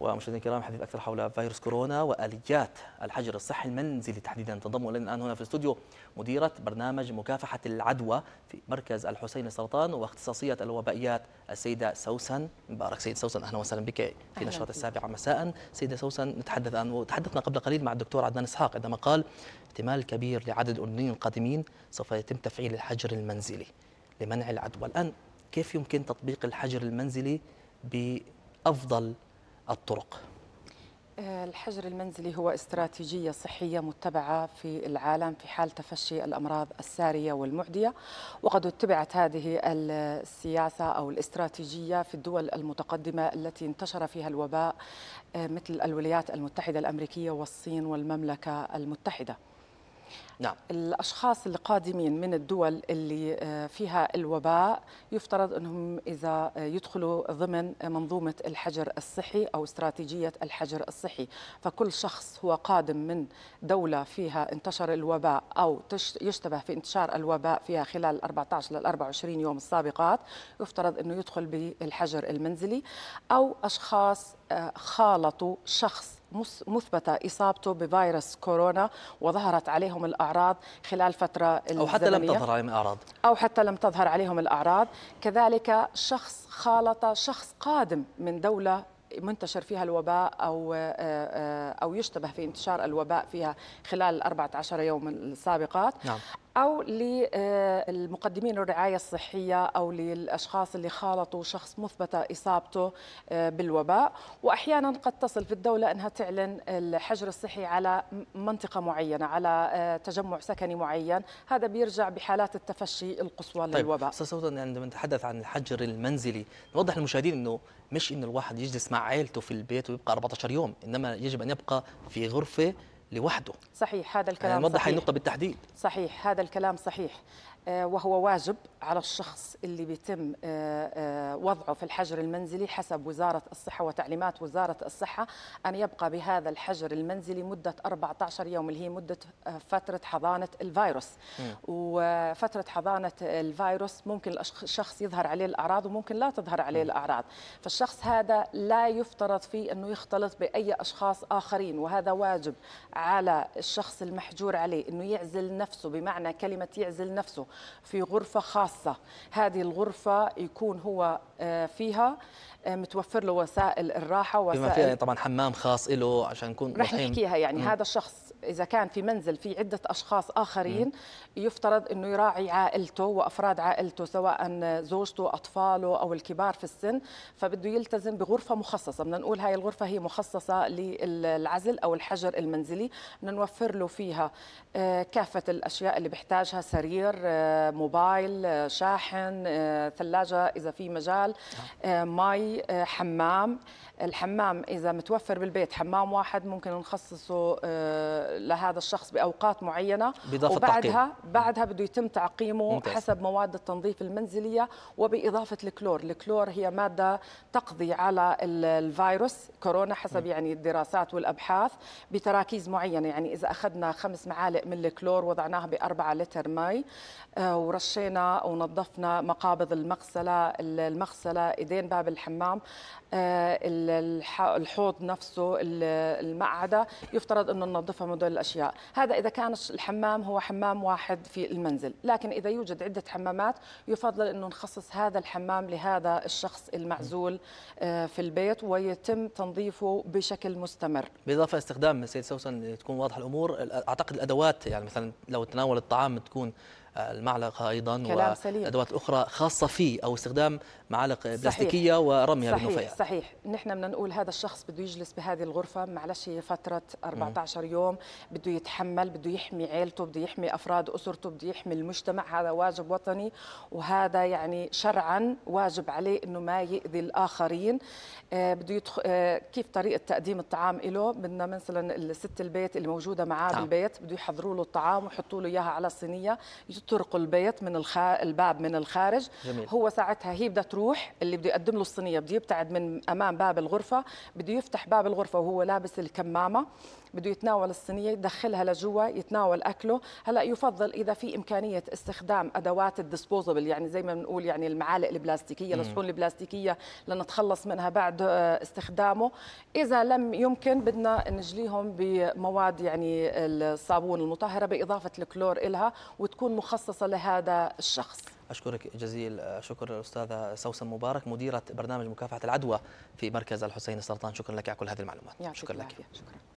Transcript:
ومشاهدينا الكرام حديث اكثر حول فيروس كورونا واليات الحجر الصحي المنزلي تحديدا تنضم الينا الان هنا في الاستوديو مديره برنامج مكافحه العدوى في مركز الحسين للسرطان واختصاصيه الوبائيات السيده سوسن مبارك سيد سوسن اهلا وسهلا بك في نشرة السابعه مساء سيده سوسن نتحدث عن وتحدثنا قبل قليل مع الدكتور عدنان اسحاق عندما قال احتمال كبير لعدد الاردنيين القادمين سوف يتم تفعيل الحجر المنزلي لمنع العدوى الان كيف يمكن تطبيق الحجر المنزلي بافضل الطرق آه، الحجر المنزلي هو استراتيجية صحية متبعة في العالم في حال تفشي الأمراض السارية والمعدية وقد اتبعت هذه السياسة أو الاستراتيجية في الدول المتقدمة التي انتشر فيها الوباء آه، مثل الولايات المتحدة الأمريكية والصين والمملكة المتحدة نعم. الأشخاص القادمين من الدول اللي آه، فيها الوباء يفترض أنهم إذا آه، يدخلوا ضمن منظومة الحجر الصحي أو استراتيجية الحجر الصحي فكل شخص هو قادم من دولة فيها انتشر الوباء أو يشتبه في انتشار الوباء فيها خلال 14 لل 24 يوم السابقات يفترض أنه يدخل بالحجر المنزلي أو أشخاص آه، خالطوا شخص مثبتة إصابته بفيروس كورونا وظهرت عليهم الأعراض خلال فترة الزمنية أو حتى لم تظهر عليهم الأعراض أو حتى لم تظهر عليهم الأعراض كذلك شخص خالط شخص قادم من دولة منتشر فيها الوباء او آه، آه، او يشتبه في انتشار الوباء فيها خلال 14 يوم السابقات نعم. أو للمقدمين آه، الرعاية الصحية أو للأشخاص اللي خالطوا شخص مثبتة إصابته آه، بالوباء وأحيانا قد تصل في الدولة أنها تعلن الحجر الصحي على منطقة معينة على آه، تجمع سكني معين هذا بيرجع بحالات التفشي القصوى طيب للوباء طيب عندما نتحدث عن الحجر المنزلي نوضح للمشاهدين أنه مش أن الواحد يجلس مع عائلته في البيت ويبقى 14 يوم إنما يجب أن يبقى في غرفة لوحده صحيح هذا الكلام يعني صحيح النقطه بالتحديد صحيح هذا الكلام صحيح آه، وهو واجب على الشخص اللي بيتم آه، آه، وضعه في الحجر المنزلي حسب وزارة الصحة وتعليمات وزارة الصحة أن يبقى بهذا الحجر المنزلي مدة 14 يوم اللي هي مدة فترة حضانة الفيروس وفترة حضانة الفيروس ممكن الشخص يظهر عليه الأعراض وممكن لا تظهر عليه الأعراض فالشخص هذا لا يفترض فيه أنه يختلط بأي أشخاص آخرين وهذا واجب على الشخص المحجور عليه أنه يعزل نفسه بمعنى كلمة يعزل نفسه في غرفة خاصة هذه الغرفة يكون هو آه، فيها آه، متوفر له وسائل الراحه وسائل بما فيها طبعا حمام خاص له عشان يكون رح نحكيها يعني م. هذا الشخص إذا كان في منزل في عدة أشخاص آخرين يفترض أنه يراعي عائلته وأفراد عائلته سواء زوجته أطفاله أو الكبار في السن فبده يلتزم بغرفة مخصصة بدنا نقول هاي الغرفة هي مخصصة للعزل أو الحجر المنزلي بدنا نوفر له فيها آه، كافة الأشياء اللي بيحتاجها سرير آه، موبايل آه، شاحن ثلاجة إذا في مجال مي حمام الحمام إذا متوفر بالبيت حمام واحد ممكن نخصصه لهذا الشخص باوقات معينه بإضافة وبعدها التعقيم. بعدها بده يتم تعقيمه ممتاز. حسب مواد التنظيف المنزليه وباضافه الكلور، الكلور هي ماده تقضي على الفيروس كورونا حسب م. يعني الدراسات والابحاث بتراكيز معينه، يعني اذا اخذنا خمس معالق من الكلور وضعناها باربعه لتر مي آه، ورشينا ونظفنا مقابض المغسله، المغسله، ايدين باب الحمام، آه، الحوض نفسه، المقعده، يفترض انه ننظفها مدة هدول الأشياء هذا إذا كان الحمام هو حمام واحد في المنزل لكن إذا يوجد عدة حمامات يفضل أنه نخصص هذا الحمام لهذا الشخص المعزول آه، في البيت ويتم تنظيفه بشكل مستمر بالإضافة استخدام سيد سوسن تكون واضحة الأمور أعتقد الأدوات يعني مثلا لو تناول الطعام تكون المعلقه ايضا كلام سليم. وادوات اخرى خاصه فيه او استخدام معالق صحيح. بلاستيكيه ورميها بالنفايات صحيح نحن بدنا نقول هذا الشخص بده يجلس بهذه الغرفه معلش هي فتره 14 مم. يوم بده يتحمل بده يحمي عيلته بده يحمي افراد اسرته بده يحمي المجتمع هذا واجب وطني وهذا يعني شرعا واجب عليه انه ما يؤذي الاخرين آه بده يدخل آه كيف طريقه تقديم الطعام له بدنا مثلا الست البيت اللي موجوده معاه نعم. بالبيت بده يحضروا له الطعام ويحطوا له اياها على الصينيه ترقل البيت من الخ... الباب من الخارج جميل. هو ساعتها هي بدها تروح اللي بده يقدم له الصينيه بده يبتعد من امام باب الغرفه بده يفتح باب الغرفه وهو لابس الكمامه بده يتناول الصينيه يدخلها لجوا يتناول اكله هلا يفضل اذا في امكانيه استخدام ادوات الديسبوزبل يعني زي ما بنقول يعني المعالق البلاستيكيه الصحون البلاستيكيه لنتخلص منها بعد آه، استخدامه اذا لم يمكن بدنا نجليهم بمواد يعني الصابون المطهره باضافه الكلور الها وتكون مخصصه مخصصة لهذا الشخص أشكرك جزيل شكر الأستاذة سوسن مبارك مديرة برنامج مكافحة العدوى في مركز الحسين السرطان شكرا لك على كل هذه المعلومات شكرا لك شكرا